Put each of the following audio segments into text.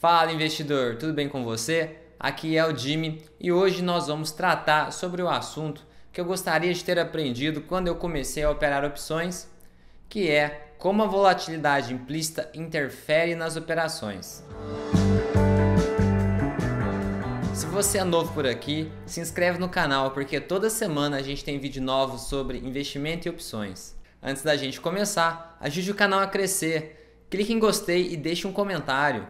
Fala investidor, tudo bem com você? Aqui é o Jimmy e hoje nós vamos tratar sobre o assunto que eu gostaria de ter aprendido quando eu comecei a operar opções, que é como a volatilidade implícita interfere nas operações. Se você é novo por aqui, se inscreve no canal porque toda semana a gente tem vídeo novo sobre investimento e opções. Antes da gente começar, ajude o canal a crescer. Clique em gostei e deixe um comentário.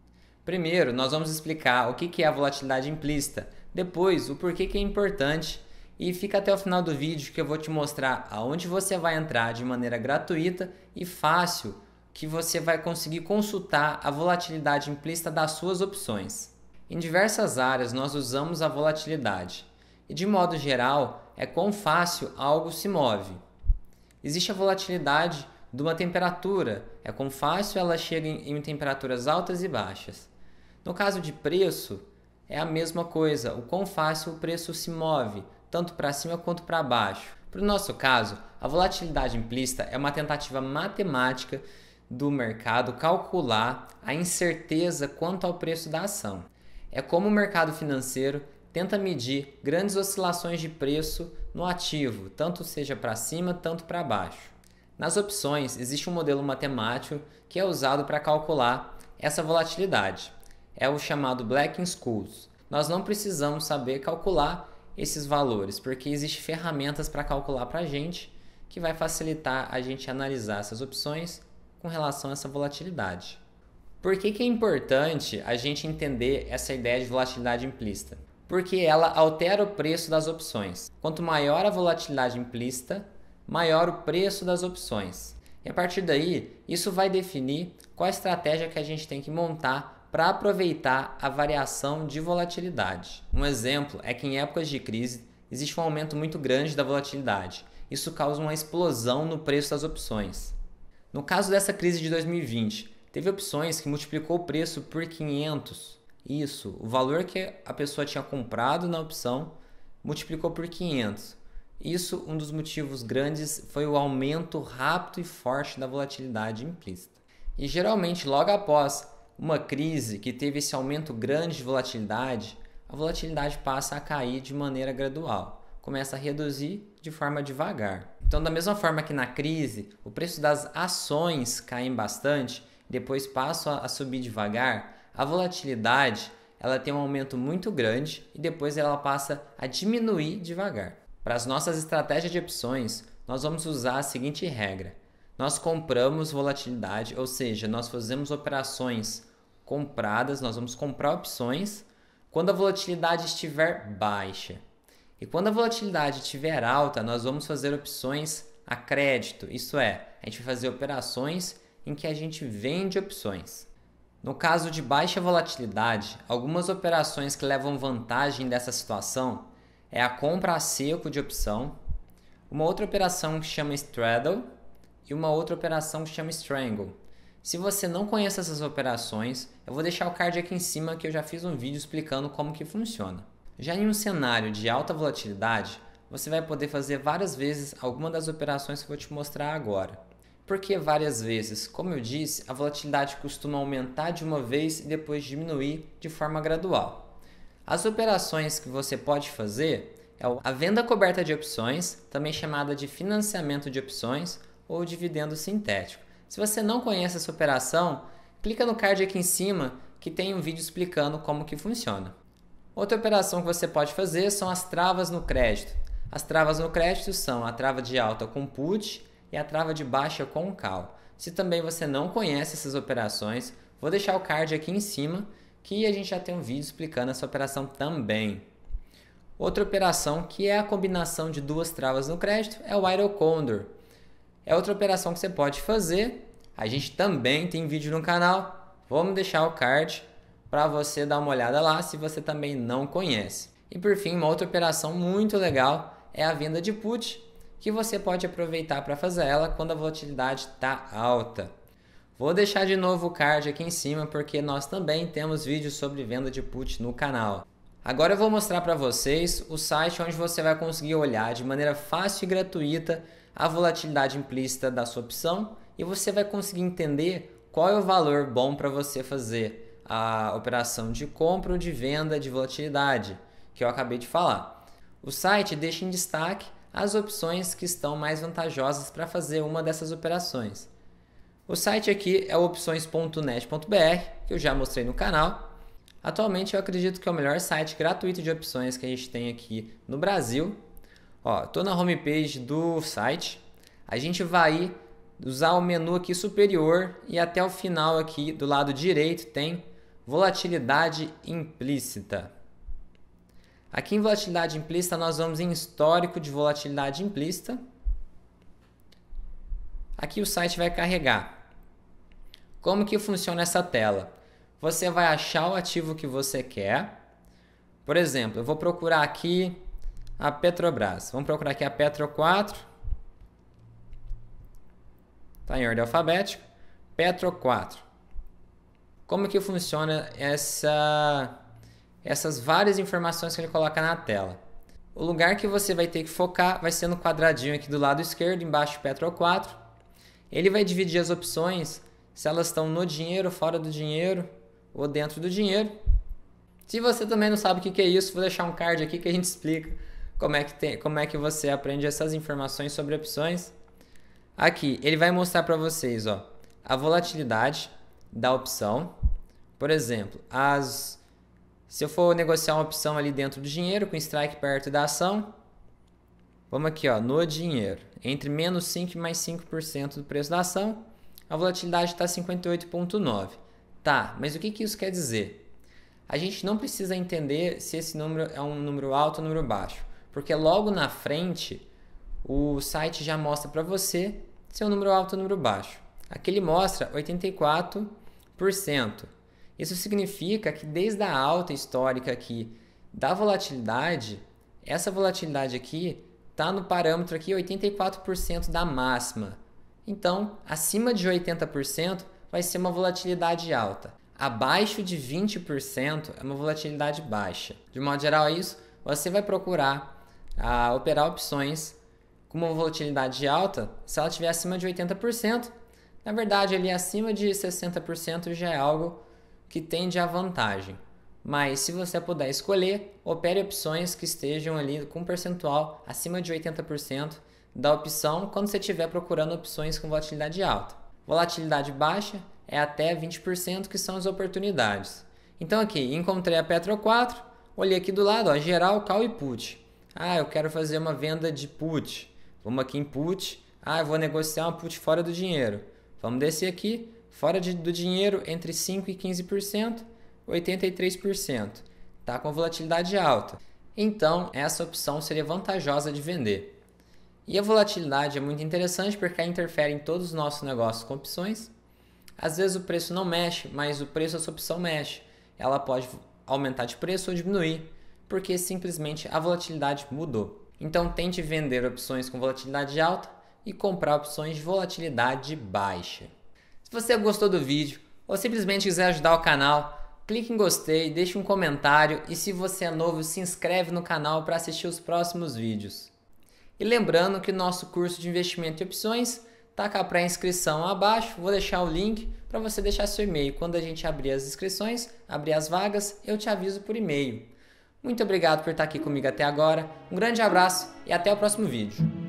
Primeiro, nós vamos explicar o que é a volatilidade implícita, depois o porquê que é importante e fica até o final do vídeo que eu vou te mostrar aonde você vai entrar de maneira gratuita e fácil, que você vai conseguir consultar a volatilidade implícita das suas opções. Em diversas áreas nós usamos a volatilidade e de modo geral é quão fácil algo se move. Existe a volatilidade de uma temperatura, é quão fácil ela chega em, em temperaturas altas e baixas. No caso de preço, é a mesma coisa, o quão fácil o preço se move, tanto para cima quanto para baixo. Para o nosso caso, a volatilidade implícita é uma tentativa matemática do mercado calcular a incerteza quanto ao preço da ação. É como o mercado financeiro tenta medir grandes oscilações de preço no ativo, tanto seja para cima, tanto para baixo. Nas opções, existe um modelo matemático que é usado para calcular essa volatilidade. É o chamado Black in Schools. Nós não precisamos saber calcular esses valores, porque existem ferramentas para calcular para a gente que vai facilitar a gente analisar essas opções com relação a essa volatilidade. Por que, que é importante a gente entender essa ideia de volatilidade implícita? Porque ela altera o preço das opções. Quanto maior a volatilidade implícita, maior o preço das opções. E a partir daí, isso vai definir qual a estratégia que a gente tem que montar para aproveitar a variação de volatilidade. Um exemplo é que em épocas de crise existe um aumento muito grande da volatilidade. Isso causa uma explosão no preço das opções. No caso dessa crise de 2020, teve opções que multiplicou o preço por 500. Isso, o valor que a pessoa tinha comprado na opção multiplicou por 500. Isso, um dos motivos grandes foi o aumento rápido e forte da volatilidade implícita. E geralmente, logo após uma crise que teve esse aumento grande de volatilidade, a volatilidade passa a cair de maneira gradual, começa a reduzir de forma devagar. Então, da mesma forma que na crise, o preço das ações caem bastante, depois passa a subir devagar, a volatilidade ela tem um aumento muito grande e depois ela passa a diminuir devagar. Para as nossas estratégias de opções, nós vamos usar a seguinte regra: nós compramos volatilidade, ou seja, nós fazemos operações compradas, nós vamos comprar opções quando a volatilidade estiver baixa. E quando a volatilidade estiver alta, nós vamos fazer opções a crédito, isso é, a gente vai fazer operações em que a gente vende opções. No caso de baixa volatilidade, algumas operações que levam vantagem dessa situação é a compra a seco de opção, uma outra operação que chama straddle e uma outra operação que chama strangle. Se você não conhece essas operações, eu vou deixar o card aqui em cima que eu já fiz um vídeo explicando como que funciona. Já em um cenário de alta volatilidade, você vai poder fazer várias vezes alguma das operações que eu vou te mostrar agora. Porque várias vezes, como eu disse, a volatilidade costuma aumentar de uma vez e depois diminuir de forma gradual. As operações que você pode fazer é a venda coberta de opções, também chamada de financiamento de opções ou dividendo sintético. Se você não conhece essa operação, clica no card aqui em cima que tem um vídeo explicando como que funciona. Outra operação que você pode fazer são as travas no crédito. As travas no crédito são a trava de alta com put e a trava de baixa com call. Se também você não conhece essas operações, vou deixar o card aqui em cima que a gente já tem um vídeo explicando essa operação também. Outra operação que é a combinação de duas travas no crédito é o iron Condor. É outra operação que você pode fazer. A gente também tem vídeo no canal. Vamos deixar o card para você dar uma olhada lá se você também não conhece. E por fim, uma outra operação muito legal é a venda de put, que você pode aproveitar para fazer ela quando a volatilidade está alta. Vou deixar de novo o card aqui em cima porque nós também temos vídeos sobre venda de put no canal. Agora eu vou mostrar para vocês o site onde você vai conseguir olhar de maneira fácil e gratuita a volatilidade implícita da sua opção e você vai conseguir entender qual é o valor bom para você fazer a operação de compra ou de venda de volatilidade, que eu acabei de falar. O site deixa em destaque as opções que estão mais vantajosas para fazer uma dessas operações. O site aqui é opções.net.br, que eu já mostrei no canal. Atualmente eu acredito que é o melhor site gratuito de opções que a gente tem aqui no Brasil, Ó, tô na homepage do site. A gente vai usar o menu aqui superior e até o final aqui do lado direito tem volatilidade implícita. Aqui em volatilidade implícita nós vamos em histórico de volatilidade implícita. Aqui o site vai carregar. Como que funciona essa tela? Você vai achar o ativo que você quer. Por exemplo, eu vou procurar aqui a Petrobras. Vamos procurar aqui a Petro 4. Tá em ordem alfabética. Petro 4. Como que funciona essa, essas várias informações que ele coloca na tela? O lugar que você vai ter que focar vai ser no quadradinho aqui do lado esquerdo, embaixo Petro 4. Ele vai dividir as opções se elas estão no dinheiro, fora do dinheiro ou dentro do dinheiro. Se você também não sabe o que é isso, vou deixar um card aqui que a gente explica como é que, tem, como é que você aprende essas informações sobre opções? Aqui, ele vai mostrar para vocês ó, a volatilidade da opção. Por exemplo, as se eu for negociar uma opção ali dentro do dinheiro, com strike perto da ação, vamos aqui ó, no dinheiro, entre menos 5 e mais 5% do preço da ação, a volatilidade está 58,9. Tá, mas o que, que isso quer dizer? A gente não precisa entender se esse número é um número alto ou um número baixo porque logo na frente o site já mostra para você seu número alto ou número baixo. Aqui ele mostra 84%. Isso significa que desde a alta histórica aqui da volatilidade, essa volatilidade aqui está no parâmetro aqui 84% da máxima. Então, acima de 80% vai ser uma volatilidade alta. Abaixo de 20% é uma volatilidade baixa. De modo geral, é isso. Você vai procurar a operar opções com uma volatilidade alta se ela estiver acima de 80%. Na verdade, ali acima de 60% já é algo que tende a vantagem. Mas se você puder escolher, opere opções que estejam ali com um percentual acima de 80% da opção quando você estiver procurando opções com volatilidade alta. Volatilidade baixa é até 20%, que são as oportunidades. Então aqui, encontrei a Petro 4, olhei aqui do lado, ó, geral, call e put. Ah, eu quero fazer uma venda de put. Vamos aqui em put. Ah, eu vou negociar uma put fora do dinheiro. Vamos descer aqui, fora de, do dinheiro, entre 5% e 15%, 83%. Está com volatilidade alta. Então, essa opção seria vantajosa de vender. E a volatilidade é muito interessante porque ela interfere em todos os nossos negócios com opções. Às vezes o preço não mexe, mas o preço dessa opção mexe. Ela pode aumentar de preço ou diminuir porque simplesmente a volatilidade mudou. Então tente vender opções com volatilidade alta e comprar opções de volatilidade baixa. Se você gostou do vídeo ou simplesmente quiser ajudar o canal, clique em gostei, deixe um comentário e se você é novo, se inscreve no canal para assistir os próximos vídeos. E lembrando que nosso curso de investimento e opções está cá para inscrição abaixo, vou deixar o link para você deixar seu e-mail. Quando a gente abrir as inscrições, abrir as vagas, eu te aviso por e-mail. Muito obrigado por estar aqui comigo até agora. Um grande abraço e até o próximo vídeo.